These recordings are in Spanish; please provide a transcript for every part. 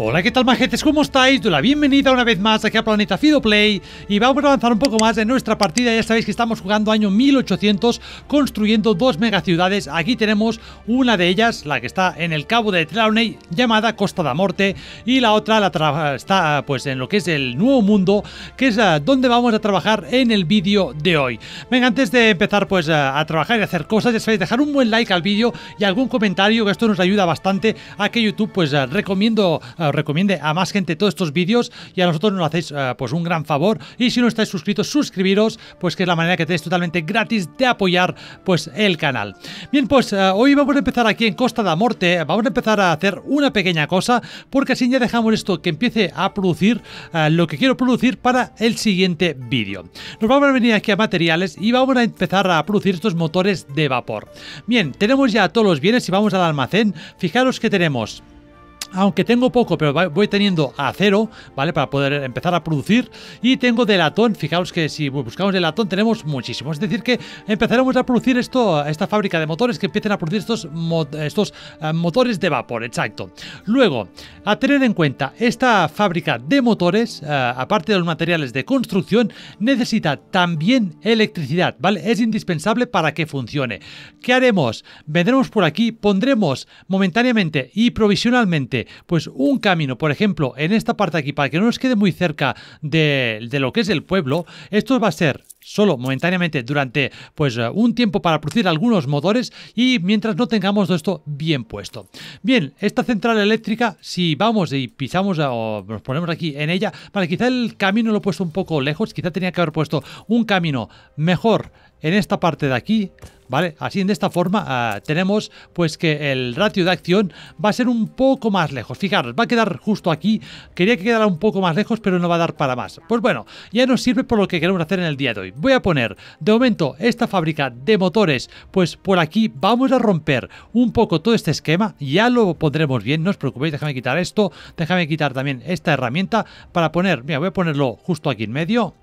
Hola, ¿qué tal majetes? ¿Cómo estáis? Doy la bienvenida una vez más aquí a Planeta Fido Play y vamos a avanzar un poco más en nuestra partida. Ya sabéis que estamos jugando año 1800 construyendo dos mega ciudades Aquí tenemos una de ellas, la que está en el cabo de Trelawney, llamada Costa la Morte, y la otra la está pues en lo que es el Nuevo Mundo, que es ah, donde vamos a trabajar en el vídeo de hoy. Venga, antes de empezar pues a trabajar y hacer cosas, ya sabéis, dejar un buen like al vídeo y algún comentario, que esto nos ayuda bastante a que YouTube pues ah, recomiendo ah, os recomiende a más gente todos estos vídeos y a nosotros nos hacéis eh, pues un gran favor. Y si no estáis suscritos, suscribiros, pues que es la manera que tenéis totalmente gratis de apoyar pues el canal. Bien, pues eh, hoy vamos a empezar aquí en Costa de Morte, vamos a empezar a hacer una pequeña cosa, porque así ya dejamos esto que empiece a producir eh, lo que quiero producir para el siguiente vídeo. Nos vamos a venir aquí a materiales y vamos a empezar a producir estos motores de vapor. Bien, tenemos ya todos los bienes y vamos al almacén. Fijaros que tenemos aunque tengo poco, pero voy teniendo acero, ¿vale? Para poder empezar a producir. Y tengo de latón, fijaos que si buscamos de latón tenemos muchísimo. Es decir, que empezaremos a producir esto, esta fábrica de motores, que empiecen a producir estos, estos eh, motores de vapor, exacto. Luego, a tener en cuenta, esta fábrica de motores, eh, aparte de los materiales de construcción, necesita también electricidad, ¿vale? Es indispensable para que funcione. ¿Qué haremos? Vendremos por aquí, pondremos momentáneamente y provisionalmente pues un camino, por ejemplo, en esta parte aquí, para que no nos quede muy cerca de, de lo que es el pueblo, esto va a ser solo momentáneamente durante pues eh, un tiempo para producir algunos motores y mientras no tengamos esto bien puesto. Bien, esta central eléctrica, si vamos y pisamos eh, o nos ponemos aquí en ella, vale, quizá el camino lo he puesto un poco lejos, quizá tenía que haber puesto un camino mejor en esta parte de aquí, ¿vale? Así, de esta forma, ah, tenemos pues que el ratio de acción va a ser un poco más lejos. Fijaros, va a quedar justo aquí. Quería que quedara un poco más lejos, pero no va a dar para más. Pues bueno, ya nos sirve por lo que queremos hacer en el día de hoy. Voy a poner, de momento, esta fábrica de motores, pues por aquí vamos a romper un poco todo este esquema. Ya lo pondremos bien, no os preocupéis. Déjame quitar esto, déjame quitar también esta herramienta para poner, mira, voy a ponerlo justo aquí en medio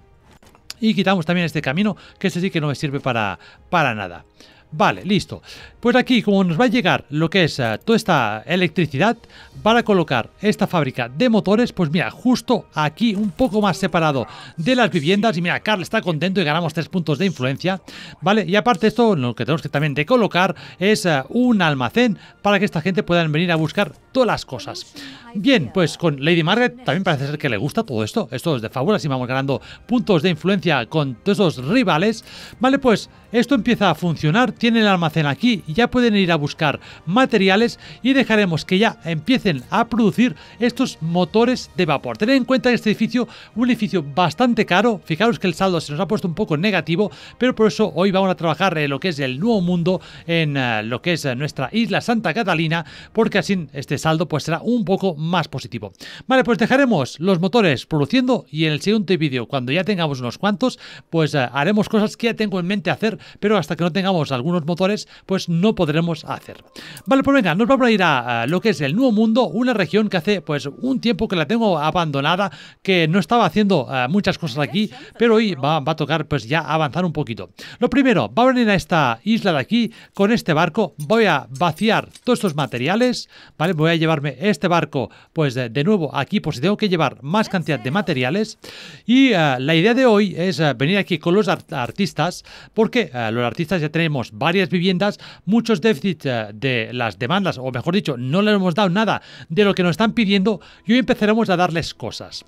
y quitamos también este camino que ese sí que no me sirve para, para nada. Vale, listo. Pues aquí, como nos va a llegar lo que es eh, toda esta electricidad para colocar esta fábrica de motores, pues mira, justo aquí, un poco más separado de las viviendas. Y mira, Carl está contento y ganamos tres puntos de influencia, ¿vale? Y aparte esto, lo que tenemos que también de colocar es eh, un almacén para que esta gente pueda venir a buscar todas las cosas. Bien, pues con Lady Margaret también parece ser que le gusta todo esto. Esto es de fábula, así vamos ganando puntos de influencia con todos esos rivales. Vale, pues esto empieza a funcionar tienen el almacén aquí ya pueden ir a buscar materiales y dejaremos que ya empiecen a producir estos motores de vapor. Tened en cuenta este edificio, un edificio bastante caro, fijaros que el saldo se nos ha puesto un poco negativo, pero por eso hoy vamos a trabajar en lo que es el nuevo mundo, en eh, lo que es eh, nuestra isla Santa Catalina, porque así este saldo pues será un poco más positivo. Vale, pues dejaremos los motores produciendo y en el siguiente vídeo, cuando ya tengamos unos cuantos, pues eh, haremos cosas que ya tengo en mente hacer, pero hasta que no tengamos algún algunos motores, pues no podremos hacer. Vale, pues venga, nos vamos a ir a, lo que es el Nuevo Mundo, una región que hace pues un tiempo que la tengo abandonada, que no estaba haciendo eh, muchas cosas aquí, pero hoy va, a tocar pues ya avanzar un poquito. Lo primero, va a venir a esta isla de aquí con este barco, voy a vaciar todos estos materiales, ¿vale? Voy a llevarme este barco pues de, nuevo aquí, por si tengo que llevar más cantidad de materiales. Y eh, la idea de hoy es eh, venir aquí con los artistas, porque los artistas ya tenemos varias viviendas muchos déficits eh, de las demandas, o mejor dicho, no le hemos dado nada de lo que nos están pidiendo y hoy empezaremos a darles cosas.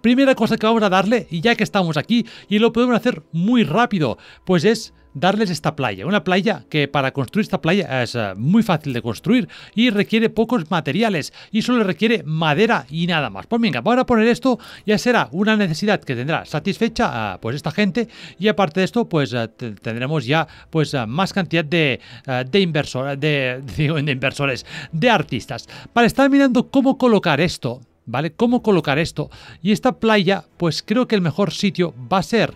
Primera cosa que vamos a darle, y ya que estamos aquí, y lo podemos hacer muy rápido, pues es darles esta playa. Una playa que para construir esta playa es eh, muy fácil de construir y requiere pocos materiales y solo requiere madera y nada más. Pues venga, para poner esto ya será una necesidad que tendrá satisfecha eh, pues esta gente y aparte de esto pues eh, tendremos ya pues más cantidad de, inversores, de, inversores, de artistas. para estar mirando cómo colocar esto, ¿vale? Cómo colocar esto y esta playa pues creo que el mejor sitio va a ser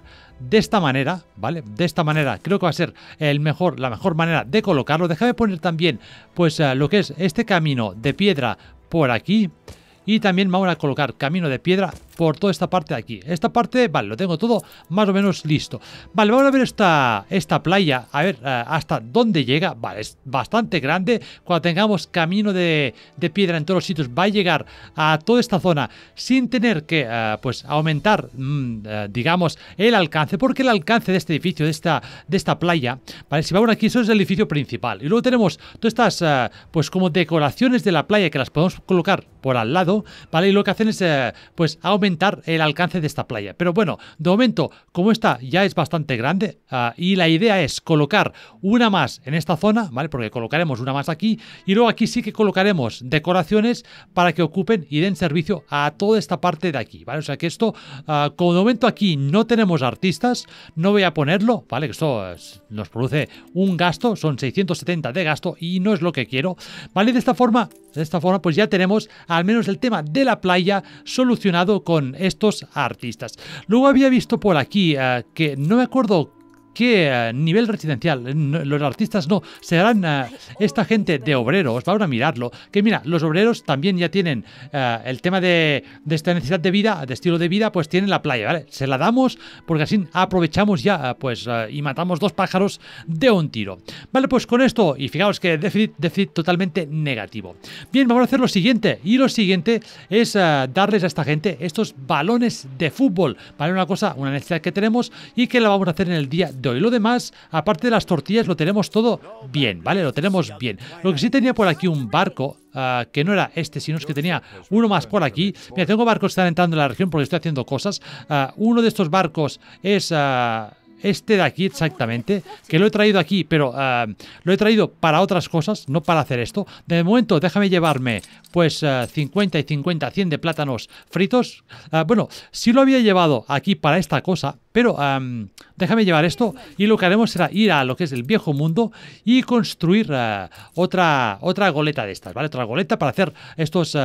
de esta manera, ¿vale? De esta manera creo que va a ser el mejor, la mejor manera de colocarlo. Déjame poner también pues eh, lo que es este camino de piedra por aquí. Y también vamos a colocar camino de piedra por toda esta parte de aquí. Esta parte, vale, lo tengo todo más o menos listo. Vale, vamos a ver esta, esta playa, a ver eh, hasta dónde llega. Vale, es bastante grande. Cuando tengamos camino de, piedra en todos los sitios, va a llegar a toda esta zona sin tener que, eh, pues, aumentar, mm, eh, digamos, el alcance. Porque el alcance de este edificio, de esta, de esta playa, vale, si vamos aquí, eso es el edificio principal. Y luego tenemos todas estas, pues, como decoraciones de la playa que las podemos colocar por al lado, vale, y lo que hacen es, pues, aumentar el alcance de esta playa. Pero bueno, de momento, como esta ya es bastante grande ah, y la idea es colocar una más en esta zona, ¿vale? Porque colocaremos una más aquí y luego aquí sí que colocaremos decoraciones para que ocupen y den servicio a toda esta parte de aquí, ¿vale? O sea que esto, ah, como de momento aquí no tenemos artistas, no voy a ponerlo, ¿vale? Que esto nos produce un gasto, son 670 de gasto y no es lo que quiero, ¿vale? De esta forma, de esta forma pues ya tenemos al menos el tema de la playa solucionado con estos artistas. Luego había visto por aquí eh, que no me acuerdo qué eh, nivel residencial, eh, los artistas no, serán eh, esta gente de obreros, vamos a mirarlo, que mira, los obreros también ya tienen el tema de, esta necesidad de vida, de estilo de vida, pues tienen la playa, ¿vale? Se la damos porque así aprovechamos ya, pues, y matamos dos pájaros de un tiro. Vale, pues con esto, y fijaos que déficit, totalmente negativo. Bien, vamos a hacer lo siguiente, y lo siguiente es darles a esta gente estos balones de fútbol, ¿vale? Una cosa, una necesidad que tenemos y que la vamos a hacer en el día de y Lo demás, aparte de las tortillas, lo tenemos todo bien, ¿vale? Lo tenemos bien. Lo que sí tenía por aquí un barco, ah, que no era este, sino es que tenía uno más por aquí. Mira, tengo barcos que están entrando en la región porque estoy haciendo cosas. Ah, uno de estos barcos es... Ah, este de aquí exactamente, que lo he traído aquí, pero ah, lo he traído para otras cosas, no para hacer esto. De momento, déjame llevarme pues 50 ah, y 50, 100 de plátanos fritos. Ah, bueno, sí lo había llevado aquí para esta cosa, pero déjame llevar esto y lo que haremos será ir a lo que es el viejo mundo y construir otra, otra goleta de estas, ¿vale? Otra goleta para hacer estos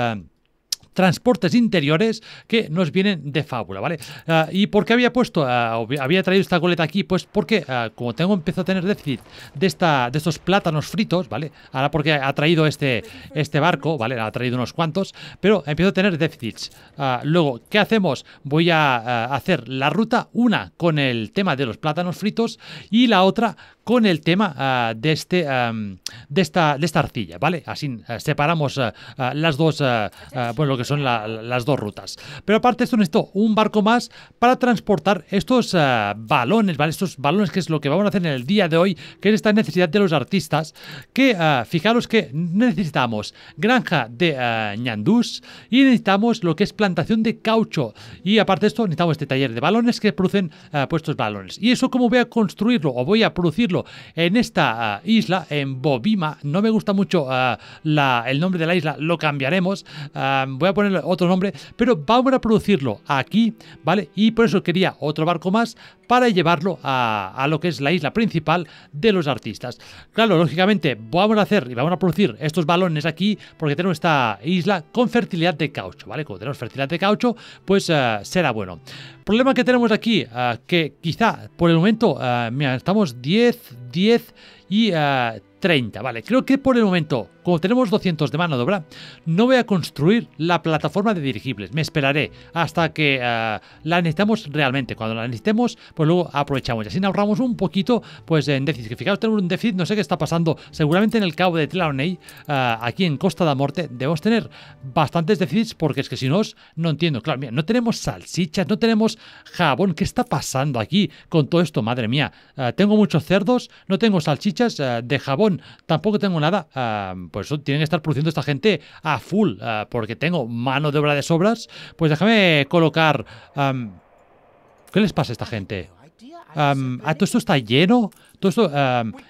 transportes interiores que nos vienen de fábula, ¿vale? Ah, ¿Y por qué había puesto, ah, había traído esta goleta aquí? Pues porque ah, como tengo, empiezo a tener déficit de, esta, de estos plátanos fritos, ¿vale? Ahora porque ha traído este, este barco, ¿vale? Ha traído unos cuantos, pero empiezo a tener déficits. luego, ¿qué hacemos? Voy a hacer la ruta, una con el tema de los plátanos fritos y la otra con el tema ah, de, este, de, esta, de esta arcilla, ¿vale? Así ah, separamos ah, las dos, bueno, lo que son las dos rutas. Pero aparte de esto necesito un barco más para transportar estos balones, ¿vale? Estos balones que es lo que vamos a hacer en el día de hoy, que es esta necesidad de los artistas, que fijaros que necesitamos granja de ñandús y necesitamos lo que es plantación de caucho. Y aparte de esto necesitamos este taller de balones que producen puestos estos balones. Y eso cómo voy a construirlo o voy a producirlo en esta ah, isla, en Bobima, no me gusta mucho ah, el nombre de la isla, lo cambiaremos, ah, voy a poner otro nombre, pero vamos a producirlo aquí, ¿vale? Y por eso quería otro barco más para llevarlo a, a lo que es la isla principal de los artistas. Claro, lógicamente vamos a hacer y vamos a producir estos balones aquí porque tenemos esta isla con fertilidad de caucho, ¿vale? Como tenemos fertilidad de caucho, pues será bueno problema que tenemos aquí, ah, que quizá por el momento, ah, mira, estamos 10, 10 y 30, ah, ¿vale? Creo que por el momento como tenemos 200 de mano de obra, no voy a construir la plataforma de dirigibles. Me esperaré hasta que eh, la necesitamos realmente. Cuando la necesitemos, pues luego aprovechamos. Y así ahorramos un poquito pues en déficit. Que fijaos, tenemos un déficit, no sé qué está pasando. Seguramente en el cabo de Tlaoney, eh, aquí en Costa de Morte, debemos tener bastantes déficits porque es que si no, no entiendo. Claro, mira, no tenemos salchichas, no tenemos jabón. ¿Qué está pasando aquí con todo esto? Madre mía, eh, tengo muchos cerdos, no tengo salchichas de jabón, tampoco tengo nada por eso tienen que estar produciendo esta gente a full, ah, porque tengo mano de obra de sobras, pues déjame colocar... ¿Qué les pasa a esta gente? Ah, todo esto está lleno. Todo esto,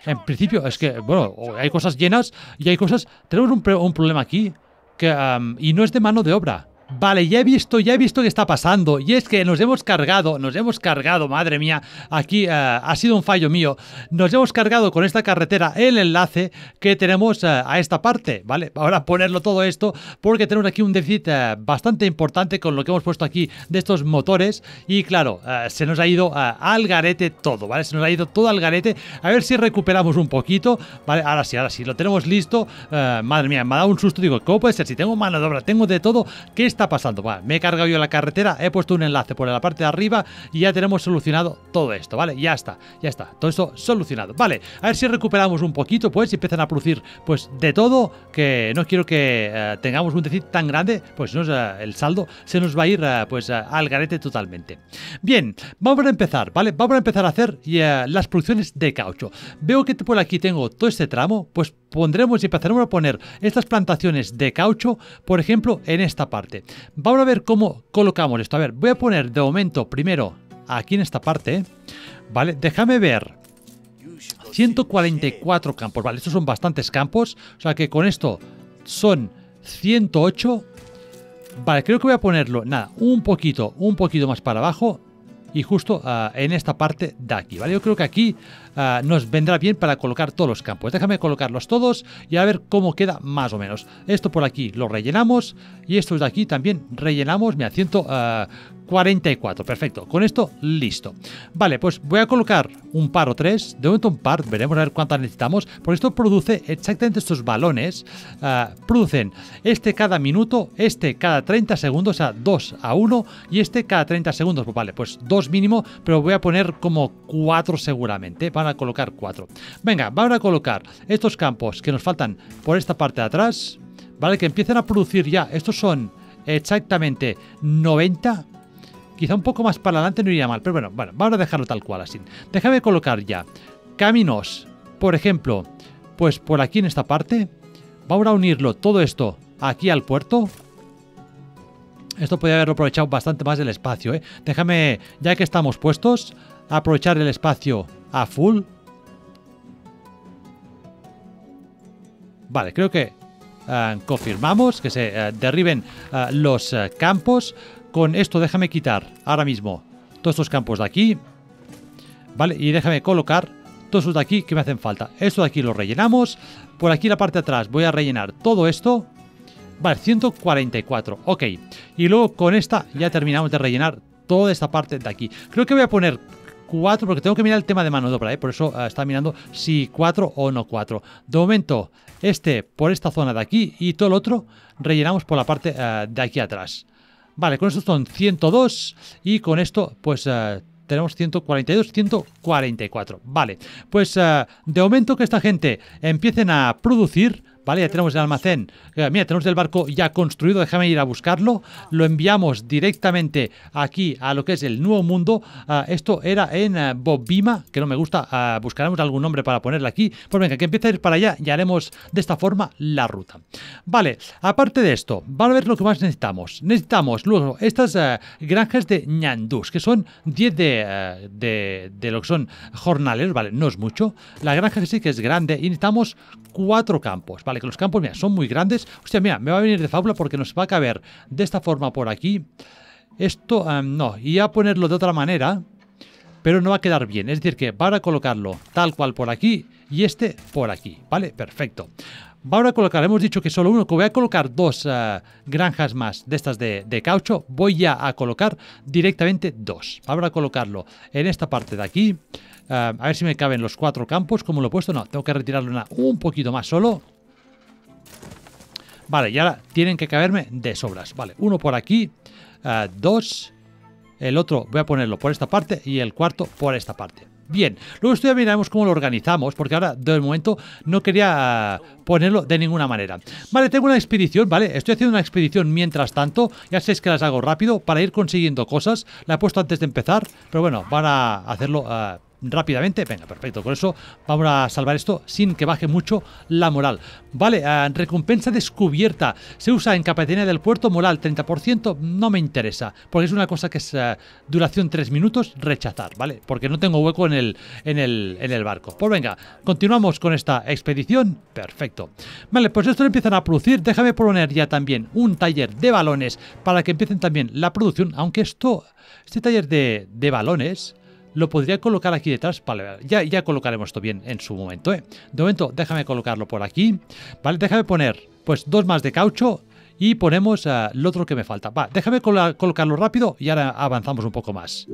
en principio, es que, bueno, hay cosas llenas y hay cosas... Tenemos un, problema aquí y no es de mano de obra. Vale, ya he visto, ya he visto que está pasando. Y es que nos hemos cargado, nos hemos cargado, madre mía, aquí eh, ha sido un fallo mío. Nos hemos cargado con esta carretera el enlace que tenemos eh, a esta parte, ¿vale? Ahora ponerlo todo esto porque tenemos aquí un déficit eh, bastante importante con lo que hemos puesto aquí de estos motores. Y claro, se nos ha ido al garete todo, ¿vale? Se nos ha ido todo al garete. A ver si recuperamos un poquito, ¿vale? Ahora sí, ahora sí, lo tenemos listo. madre mía, me ha dado un susto. Digo, ¿cómo puede ser? Si tengo mano de obra, tengo de todo, que está pasando? me he cargado yo la carretera, he puesto un enlace por la parte de arriba y ya tenemos solucionado todo esto, ¿vale? Ya está, ya está, todo esto solucionado. Vale, a ver si recuperamos un poquito, pues, si empiezan a producir, pues, de todo, que no quiero que eh, tengamos un déficit tan grande, pues, no, el saldo se nos va a ir, eh, pues, eh, al garete totalmente. Bien, vamos a empezar, ¿vale? Vamos a empezar a hacer las producciones de caucho. Veo que por aquí tengo todo este tramo, pues, pondremos y empezaremos a poner estas plantaciones de caucho, por ejemplo, en esta parte. Vamos a ver cómo colocamos esto. A ver, voy a poner de momento primero aquí en esta parte, ¿vale? Déjame ver. 144 campos, vale, estos son bastantes campos, o sea que con esto son 108. Vale, creo que voy a ponerlo, nada, un poquito, un poquito más para abajo y justo ah, en esta parte de aquí, ¿vale? Yo creo que aquí ah, nos vendrá bien para colocar todos los campos. Déjame colocarlos todos y a ver cómo queda más o menos. Esto por aquí lo rellenamos y esto de aquí también rellenamos. Me asiento. Ah, 44, perfecto. Con esto, listo. Vale, pues voy a colocar un par o tres. De momento un par, veremos a ver cuántas necesitamos. Porque esto produce exactamente estos balones. Ah, producen este cada minuto, este cada 30 segundos, o sea, 2 a 1. Y este cada 30 segundos. Pues vale, pues dos mínimo, pero voy a poner como 4 seguramente. Van a colocar cuatro. Venga, van a colocar estos campos que nos faltan por esta parte de atrás. Vale, que empiecen a producir ya. Estos son exactamente 90 Quizá un poco más para adelante no iría mal, pero bueno, bueno, vamos a dejarlo tal cual así. Déjame colocar ya caminos, por ejemplo, pues por aquí en esta parte. Vamos a unirlo todo esto aquí al puerto. Esto podría haberlo aprovechado bastante más el espacio, ¿eh? Déjame, ya que estamos puestos, aprovechar el espacio a full. Vale, creo que eh, confirmamos que se eh, derriben eh, los campos con esto déjame quitar ahora mismo todos estos campos de aquí, ¿vale? Y déjame colocar todos estos de aquí que me hacen falta. Esto de aquí lo rellenamos. Por aquí la parte de atrás voy a rellenar todo esto. Vale, 144, ok. Y luego con esta ya terminamos de rellenar toda esta parte de aquí. Creo que voy a poner 4 porque tengo que mirar el tema de mano de ¿eh? por eso ah, está mirando si 4 o no 4. De momento, este por esta zona de aquí y todo el otro rellenamos por la parte ah, de aquí atrás. Vale, con esto son 102 y con esto pues eh, tenemos 142, 144. Vale, pues eh, de momento que esta gente empiecen a producir, Vale, ya tenemos el almacén. Eh, mira, tenemos el barco ya construido, déjame ir a buscarlo. Lo enviamos directamente aquí a lo que es el Nuevo Mundo. Ah, esto era en eh, Bobbima, Bobima, que no me gusta. Ah, buscaremos algún nombre para ponerle aquí. Pues venga, que empiece a ir para allá y haremos de esta forma la ruta. Vale, aparte de esto, van a ver lo que más necesitamos. Necesitamos luego estas eh, granjas de ñandús, que son 10 de, de, lo que son jornales. vale, no es mucho. La granja que sí que es grande y necesitamos cuatro campos, vale que los campos, mira, son muy grandes. Hostia, mira, me va a venir de fábula porque nos va a caber de esta forma por aquí. Esto, no, y a ponerlo de otra manera, pero no va a quedar bien. Es decir, que va a colocarlo tal cual por aquí y este por aquí, ¿vale? Perfecto. Ahora colocar, hemos dicho que solo uno, que voy a colocar dos ah, granjas más de estas de, caucho, voy ya a colocar directamente dos. Ahora colocarlo en esta parte de aquí, ah, a ver si me caben los cuatro campos, como lo he puesto, no, tengo que retirarlo una, un poquito más solo, Vale, y ahora tienen que caberme de sobras. Vale, uno por aquí, eh, dos, el otro voy a ponerlo por esta parte y el cuarto por esta parte. Bien, luego esto ya miraremos cómo lo organizamos, porque ahora de momento no quería ponerlo de ninguna manera. Vale, tengo una expedición, ¿vale? Estoy haciendo una expedición mientras tanto, ya sé que las hago rápido para ir consiguiendo cosas. La he puesto antes de empezar, pero bueno, van a hacerlo eh, rápidamente. Venga, perfecto. Con eso vamos a salvar esto sin que baje mucho la moral. Vale, eh, recompensa descubierta. Se usa en Capitanía del Puerto, moral 30%. No me interesa, porque es una cosa que es eh, duración 3 minutos, rechazar, ¿vale? Porque no tengo hueco en el, en, el, barco. Pues venga, continuamos con esta expedición. Perfecto. Vale, pues esto lo empiezan a producir. Déjame poner ya también un taller de balones para que empiecen también la producción, aunque esto, este taller de, de balones lo podría colocar aquí detrás. Vale, ya, ya colocaremos esto bien en su momento. ¿eh? De momento, déjame colocarlo por aquí. Vale, déjame poner pues dos más de caucho y ponemos eh, el otro que me falta. Va, déjame colocarlo rápido y ahora avanzamos un poco más.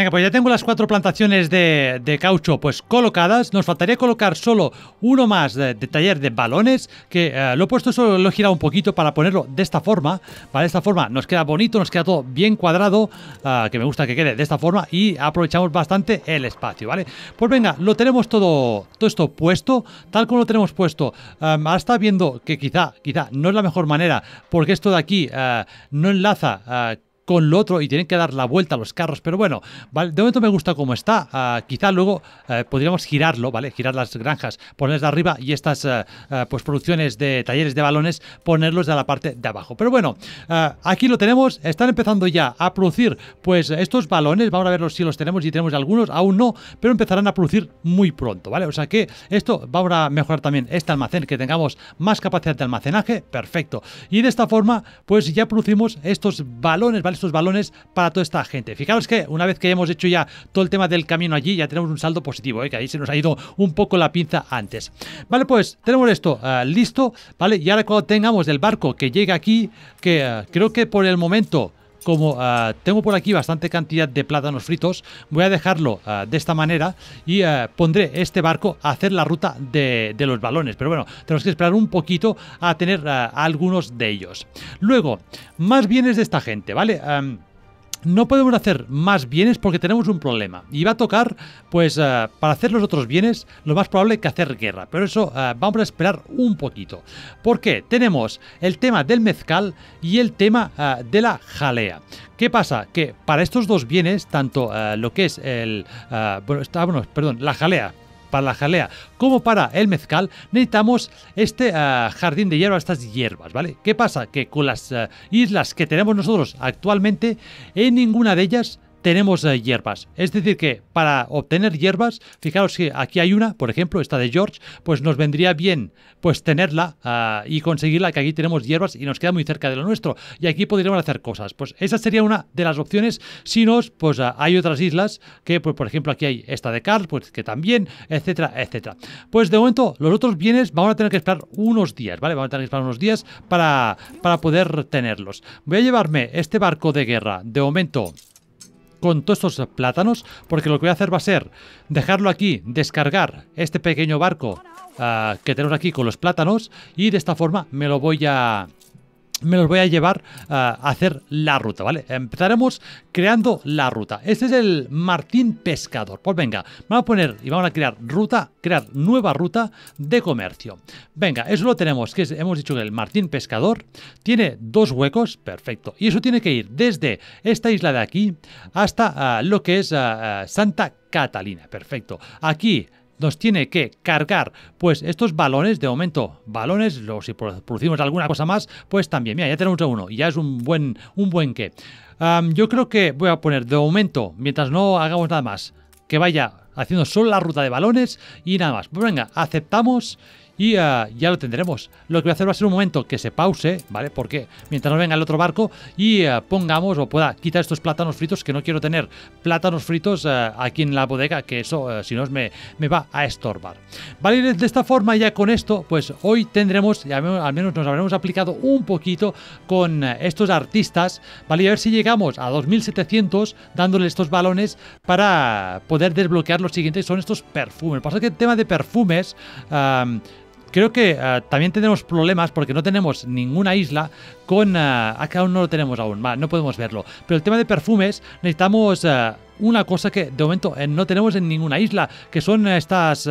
Venga, pues ya tengo las cuatro plantaciones de, caucho pues colocadas. Nos faltaría colocar solo uno más de, taller de balones, que eh, lo he puesto solo, lo he girado un poquito para ponerlo de esta forma. Vale, de esta forma nos queda bonito, nos queda todo bien cuadrado, ah, que me gusta que quede de esta forma y aprovechamos bastante el espacio, ¿vale? Pues venga, lo tenemos todo, todo esto puesto, tal como lo tenemos puesto. Em, hasta está viendo que quizá, quizá no es la mejor manera, porque esto de aquí eh, no enlaza... Eh, con lo otro y tienen que dar la vuelta a los carros. Pero bueno, ¿vale? de momento me gusta cómo está. Ah, quizá luego eh, podríamos girarlo, ¿vale? Girar las granjas, ponerlas arriba y estas eh, eh, pues producciones de talleres de balones, ponerlos de la parte de abajo. Pero bueno, aquí lo tenemos. Están empezando ya a producir pues estos balones. Vamos a ver si los tenemos, y tenemos algunos. Aún no, pero empezarán a producir muy pronto, ¿vale? O sea que esto vamos a mejorar también este almacén, que tengamos más capacidad de almacenaje. Perfecto. Y de esta forma, pues ya producimos estos balones, ¿vale? estos balones para toda esta gente. Fijaros que una vez que hemos hecho ya todo el tema del camino allí, ya tenemos un saldo positivo, ¿eh? que ahí se nos ha ido un poco la pinza antes. Vale, pues tenemos esto eh, listo, ¿vale? Y ahora cuando tengamos el barco que llega aquí, que eh, creo que por el momento como ah, tengo por aquí bastante cantidad de plátanos fritos, voy a dejarlo ah, de esta manera y ah, pondré este barco a hacer la ruta de, los balones. Pero bueno, tenemos que esperar un poquito a tener algunos de ellos. Luego, más bienes de esta gente, ¿vale? no podemos hacer más bienes porque tenemos un problema. Y va a tocar, pues, eh, para hacer los otros bienes, lo más probable que hacer guerra. Pero eso eh, vamos a esperar un poquito. Porque tenemos el tema del mezcal y el tema eh, de la jalea. ¿Qué pasa? Que para estos dos bienes, tanto lo que es el. bueno, está, bueno, perdón, la jalea, para la jalea como para el mezcal, necesitamos este eh, jardín de hierbas, estas hierbas, ¿vale? ¿Qué pasa? Que con las eh, islas que tenemos nosotros actualmente, en ninguna de ellas tenemos eh, hierbas. Es decir, que para obtener hierbas, fijaros que aquí hay una, por ejemplo, esta de George, pues nos vendría bien pues tenerla ah, y conseguirla, que aquí tenemos hierbas y nos queda muy cerca de lo nuestro. Y aquí podríamos hacer cosas. Pues esa sería una de las opciones. Si no, pues ah, hay otras islas que, pues, por ejemplo, aquí hay esta de Carl, pues que también, etcétera, etcétera. Pues de momento, los otros bienes vamos a tener que esperar unos días, ¿vale? Vamos a tener que esperar unos días para, para poder tenerlos. Voy a llevarme este barco de guerra de momento con todos estos plátanos, porque lo que voy a hacer va a ser dejarlo aquí, descargar este pequeño barco ah, que tenemos aquí con los plátanos y de esta forma me lo voy a me los voy a llevar eh, a hacer la ruta, ¿vale? Empezaremos creando la ruta. Este es el Martín Pescador. Pues venga, vamos a poner y vamos a crear ruta, crear nueva ruta de comercio. Venga, eso lo tenemos, que hemos dicho que el Martín Pescador tiene dos huecos, perfecto. Y eso tiene que ir desde esta isla de aquí hasta eh, lo que es eh, Santa Catalina, perfecto. Aquí nos tiene que cargar pues estos balones de aumento. Balones, los si producimos alguna cosa más, pues también. Mira, ya tenemos uno y ya es un buen, un buen qué. yo creo que voy a poner de aumento, mientras no hagamos nada más, que vaya haciendo solo la ruta de balones y nada más. Pues venga, aceptamos y ah, ya lo tendremos. Lo que voy a hacer va a ser un momento que se pause, ¿vale? Porque mientras no venga el otro barco y ah, pongamos o pueda quitar estos plátanos fritos, que no quiero tener plátanos fritos ah, aquí en la bodega, que eso si no me, me va a estorbar. Vale, de esta forma ya con esto, pues hoy tendremos, al menos nos habremos aplicado un poquito con estos artistas, ¿vale? Y a ver si llegamos a 2700 dándole estos balones para poder desbloquear los siguientes, son estos perfumes. Pasa que el tema de perfumes creo que eh, también tenemos problemas porque no tenemos ninguna isla con... acá eh, aún ah, no lo tenemos aún, no podemos verlo. Pero el tema de perfumes, necesitamos... Eh, una cosa que de momento no tenemos en ninguna isla, que son estas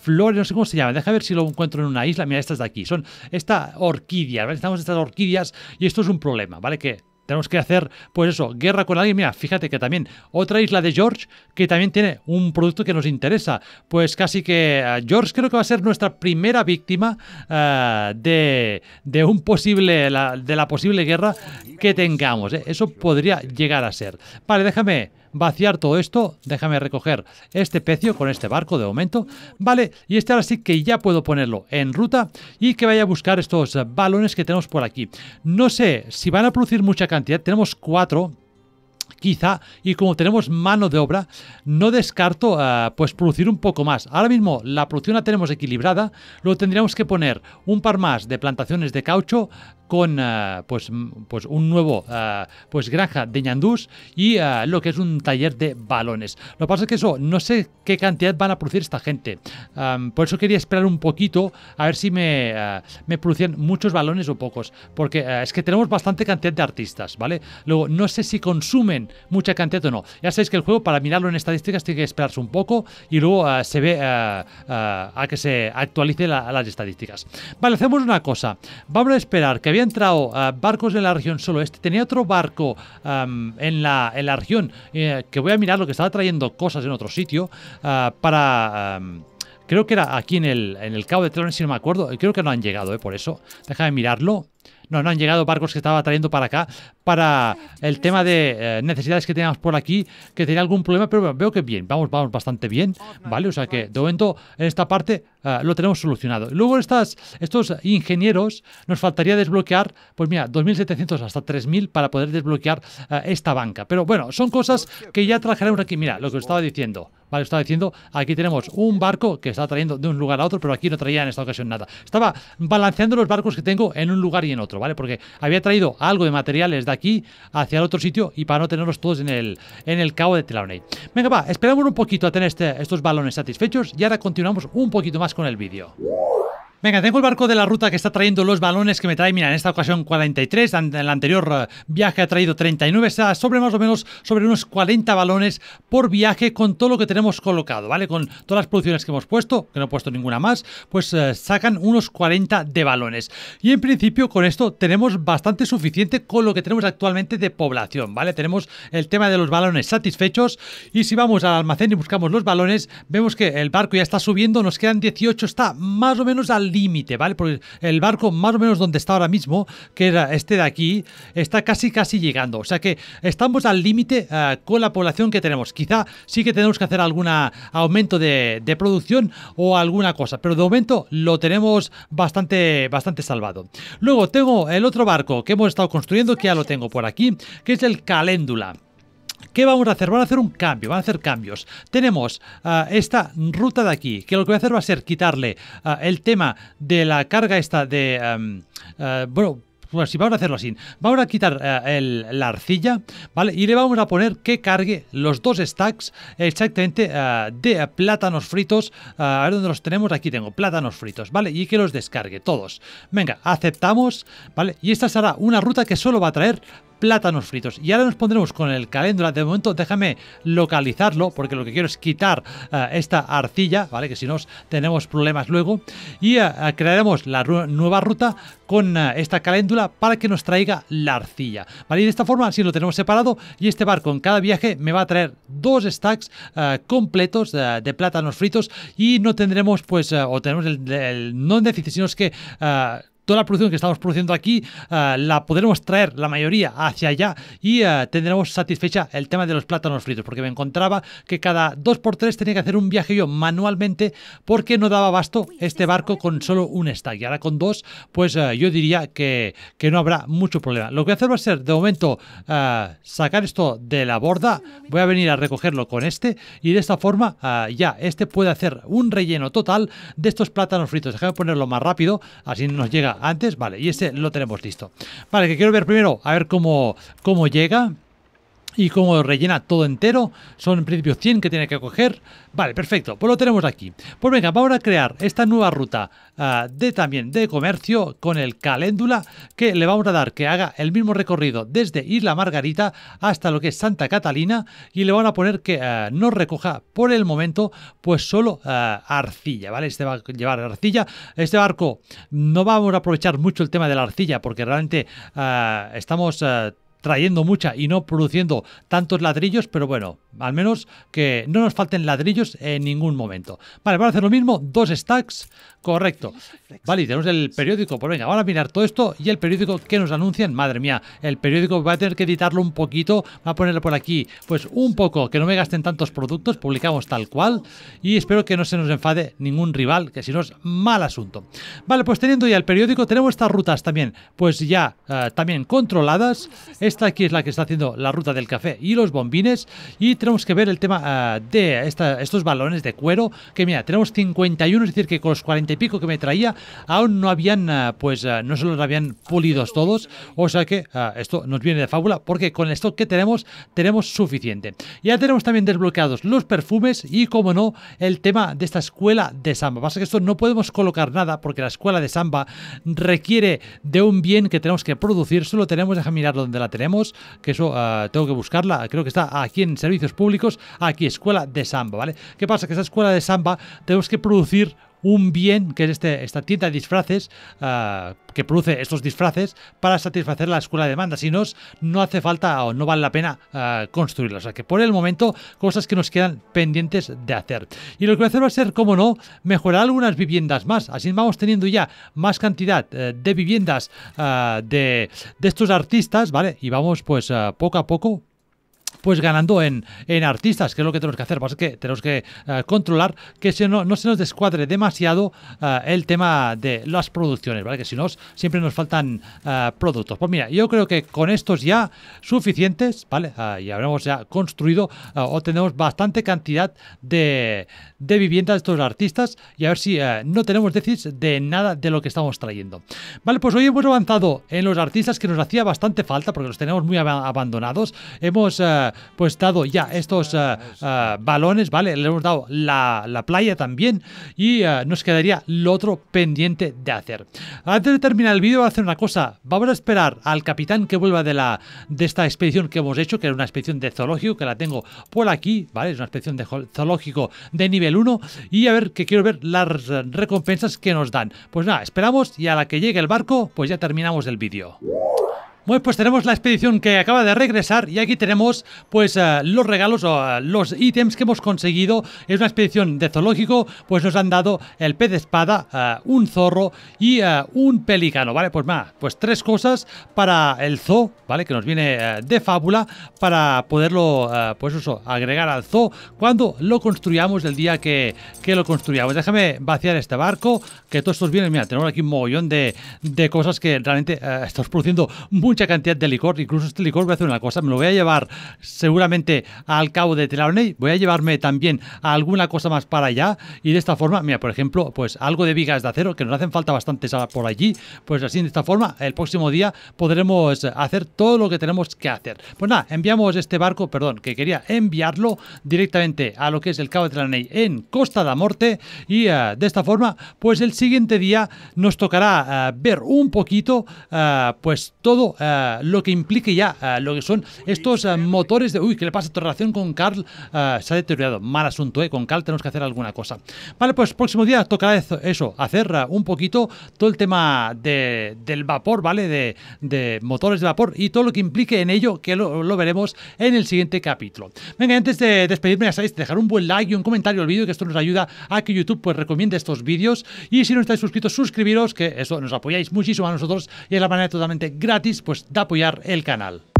flores, no sé cómo se llaman, deja ver si lo encuentro en una isla, mira estas de aquí, son esta orquídea, ¿vale? Estamos estas orquídeas y esto es un problema, ¿vale? Que tenemos que hacer, pues eso, guerra con alguien. Mira, fíjate que también otra isla de George que también tiene un producto que nos interesa. Pues casi que eh, George creo que va a ser nuestra primera víctima eh, de, un posible, de la posible guerra que tengamos. ¿eh? Eso podría llegar a ser. Vale, déjame vaciar todo esto. Déjame recoger este pecio con este barco de momento. Vale, y este ahora sí que ya puedo ponerlo en ruta y que vaya a buscar estos balones que tenemos por aquí. No sé si van a producir mucha cantidad. Tenemos cuatro quizá, y como tenemos mano de obra, no descarto ah, pues producir un poco más. Ahora mismo la producción la tenemos equilibrada, lo tendríamos que poner un par más de plantaciones de caucho, con eh, pues, pues un nuevo eh, pues granja de ñandús y eh, lo que es un taller de balones. Lo que pasa es que eso, no sé qué cantidad van a producir esta gente. por eso quería esperar un poquito a ver si me, me producían muchos balones o pocos. Porque es que tenemos bastante cantidad de artistas, ¿vale? Luego, no sé si consumen mucha cantidad o no. Ya sabéis que el juego, para mirarlo en estadísticas, tiene que esperarse un poco y luego se ve a que se actualice las estadísticas. Vale, hacemos una cosa. Vamos a esperar que había entrado ah, barcos en la región solo este, tenía otro barco en, la, región eh, que voy a mirar lo que estaba trayendo cosas en otro sitio ah, para... creo que era aquí en el, Cabo de trones si no me acuerdo. Creo que no han llegado, eh, por eso. Déjame mirarlo. No, no han llegado barcos que estaba trayendo para acá para el tema de eh, necesidades que teníamos por aquí, que tenía algún problema, pero veo que bien, vamos, vamos bastante bien, ¿vale? O sea que de momento en esta parte eh, lo tenemos solucionado. Luego estas, estos ingenieros nos faltaría desbloquear, pues mira, 2.700 hasta 3.000 para poder desbloquear eh, esta banca. Pero bueno, son cosas que ya trabajaremos aquí. Mira, lo que os estaba diciendo. Vale, estaba diciendo, aquí tenemos un barco que está trayendo de un lugar a otro, pero aquí no traía en esta ocasión nada. Estaba balanceando los barcos que tengo en un lugar y en otro, ¿vale? Porque había traído algo de materiales de aquí hacia el otro sitio y para no tenerlos todos en el, en el cabo de Telaunay. Venga, va, esperamos un poquito a tener este, estos balones satisfechos y ahora continuamos un poquito más con el vídeo. Venga, tengo el barco de la ruta que está trayendo los balones que me trae, mira, en esta ocasión 43, en el anterior eh, viaje ha traído 39, sea, sobre más o menos sobre unos 40 balones por viaje con todo lo que tenemos colocado, ¿vale? Con todas las producciones que hemos puesto, que no he puesto ninguna más, pues eh, sacan unos 40 de balones. Y en principio con esto tenemos bastante suficiente con lo que tenemos actualmente de población, ¿vale? Tenemos el tema de los balones satisfechos y si vamos al almacén y buscamos los balones, vemos que el barco ya está subiendo, nos quedan 18, está más o menos al límite, ¿vale? Porque el barco más o menos donde está ahora mismo, que era este de aquí, está casi casi llegando. O sea que estamos al límite eh, con la población que tenemos. Quizá sí que tenemos que hacer algún aumento de, de, producción o alguna cosa, pero de momento lo tenemos bastante, bastante salvado. Luego tengo el otro barco que hemos estado construyendo, que ya lo tengo por aquí, que es el Caléndula. ¿Qué vamos a hacer? Van a hacer un cambio, van a hacer cambios. Tenemos ah, esta ruta de aquí, que lo que voy a hacer va a ser quitarle ah, el tema de la carga esta de... Ah, bueno, pues si vamos a hacerlo así, vamos a quitar la arcilla, ¿vale? Y le vamos a poner que cargue los dos stacks exactamente de plátanos fritos. a ver dónde los tenemos, aquí tengo plátanos fritos, ¿vale? Y que los descargue todos. Venga, aceptamos, ¿vale? Y esta será una ruta que solo va a traer plátanos fritos. Y ahora nos pondremos con el caléndula. De momento déjame localizarlo porque lo que quiero es quitar eh, esta arcilla, ¿vale? Que si no tenemos problemas luego. Y eh, crearemos la nueva ruta con eh, esta caléndula para que nos traiga la arcilla, ¿vale? Y de esta forma así lo tenemos separado y este barco en cada viaje me va a traer dos stacks completos de plátanos fritos y no tendremos pues, o tenemos el, no déficit, es que toda la producción que estamos produciendo aquí eh, la podremos traer la mayoría hacia allá y eh, tendremos satisfecha el tema de los plátanos fritos, porque me encontraba que cada 2x3 tenía que hacer un viaje yo manualmente porque no daba abasto este barco con solo un stack. Y ahora con dos, pues eh, yo diría que, que, no habrá mucho problema. Lo que voy a hacer va a ser de momento sacar esto de la borda, voy a venir a recogerlo con este y de esta forma ya este puede hacer un relleno total de estos plátanos fritos. Déjame ponerlo más rápido, así nos llega antes, vale, y este lo tenemos listo. Vale, que quiero ver primero, a ver cómo, cómo llega y como rellena todo entero, son en principio 100 que tiene que coger. Vale, perfecto, pues lo tenemos aquí. Pues venga, vamos a crear esta nueva ruta ah, de también de comercio con el caléndula, que le vamos a dar que haga el mismo recorrido desde Isla Margarita hasta lo que es Santa Catalina y le van a poner que nos ah, no recoja por el momento pues solo ah, arcilla, ¿vale? Este va a llevar arcilla. Este barco no vamos a aprovechar mucho el tema de la arcilla porque realmente estamos trayendo mucha y no produciendo tantos ladrillos, pero bueno, al menos que no nos falten ladrillos en ningún momento. Vale, vamos a hacer lo mismo, dos stacks, correcto. Vale, y tenemos el periódico, pues venga, vamos a mirar todo esto y el periódico que nos anuncian, madre mía, el periódico va a tener que editarlo un poquito, va a ponerle por aquí, pues un poco, que no me gasten tantos productos, publicamos tal cual y espero que no se nos enfade ningún rival, que si no es mal asunto. Vale, pues teniendo ya el periódico, tenemos estas rutas también, pues ya eh, también controladas esta aquí es la que está haciendo la ruta del café y los bombines. Y tenemos que ver el tema ah, de estos balones de cuero, que mira, tenemos 51, es decir, que con los 40 y pico que me traía, aún no habían, ah, pues ah, no se los habían pulidos todos. O sea que esto nos viene de fábula, porque con el stock que tenemos, tenemos suficiente. Ya tenemos también desbloqueados los perfumes y, como no, el tema de esta escuela de samba. Pasa que esto no podemos colocar nada, porque la escuela de samba requiere de un bien que tenemos que producir, solo tenemos, deja mirar donde la tenemos que eso ah, tengo que buscarla, creo que está aquí en servicios públicos, aquí, escuela de samba, ¿vale? ¿Qué pasa? Que esa escuela de samba tenemos que producir un bien, que es este, esta tienda de disfraces, ah, que produce estos disfraces para satisfacer la escuela de demanda. Si no, no hace falta o no vale la pena uh, O sea que por el momento, cosas que nos quedan pendientes de hacer. Y lo que voy a hacer va a ser, como no, mejorar algunas viviendas más. Así vamos teniendo ya más cantidad eh, de viviendas ah, de, de, estos artistas, ¿vale? Y vamos pues poco a poco pues ganando en, artistas, que es lo que tenemos que hacer. Pues es que tenemos que eh, controlar que no, se nos descuadre demasiado eh, el tema de las producciones, ¿vale? Que si no, siempre nos faltan eh, productos. Pues mira, yo creo que con estos ya suficientes, ¿vale? Ah, y habremos ya construido o tenemos bastante cantidad de, de viviendas de estos artistas y a ver si no tenemos déficit de nada de lo que estamos trayendo. Vale, pues hoy hemos avanzado en los artistas que nos hacía bastante falta porque los tenemos muy abandonados. Hemos... Pues, pues dado ya estos eh, eh, balones, ¿vale? Le hemos dado la, playa también y eh, nos quedaría lo otro pendiente de hacer. Antes de terminar el vídeo voy a hacer una cosa. Vamos a esperar al capitán que vuelva de, la, de esta expedición que hemos hecho, que era una expedición de zoológico, que la tengo por aquí, ¿vale? Es una expedición de zoológico de nivel 1 y a ver, que quiero ver las recompensas que nos dan. Pues nada, esperamos y a la que llegue el barco, pues ya terminamos el vídeo. Bueno, pues tenemos la expedición que acaba de regresar y aquí tenemos pues eh, los regalos o eh, los ítems que hemos conseguido. Es una expedición de zoológico, pues nos han dado el pez de espada, eh, un zorro y un pelícano, ¿vale? Pues más, pues tres cosas para el zoo, ¿vale? Que nos viene de fábula para poderlo, pues eso, agregar al zoo cuando lo construyamos el día que, lo construyamos. Déjame vaciar este barco, que todos estos vienen. mira, tenemos aquí un mogollón de cosas que realmente estamos produciendo muy mucha cantidad de licor. Incluso este licor voy a hacer una cosa, me lo voy a llevar seguramente al cabo de Telaney. Voy a llevarme también alguna cosa más para allá. Y de esta forma, mira, por ejemplo, pues algo de vigas de acero, que nos hacen falta bastantes por allí. Pues así, de esta forma, el próximo día podremos hacer todo lo que tenemos que hacer. Pues nada, enviamos este barco, perdón, que quería enviarlo directamente a lo que es el cabo de Telaney en Costa la Morte. Y eh, de esta forma, pues el siguiente día nos tocará eh, ver un poquito, eh, pues todo eh, lo que implique ya eh, lo que son estos eh, motores de... Uy, ¿qué le pasa a tu relación con Carl? se ha deteriorado. Mal asunto, ¿eh? Con Carl tenemos que hacer alguna cosa. Vale, pues próximo día tocará eso, hacer un poquito todo el tema del vapor, ¿vale? De, motores de vapor y todo lo que implique en ello, que lo, veremos en el siguiente capítulo. Venga, antes de despedirme, ya sabéis, dejar un buen like y un comentario al vídeo, que esto nos ayuda a que YouTube pues recomiende estos vídeos. Y si no estáis suscritos, suscribiros, que eso nos apoyáis muchísimo a nosotros y es la manera totalmente gratis, pues pues, de apoyar el canal.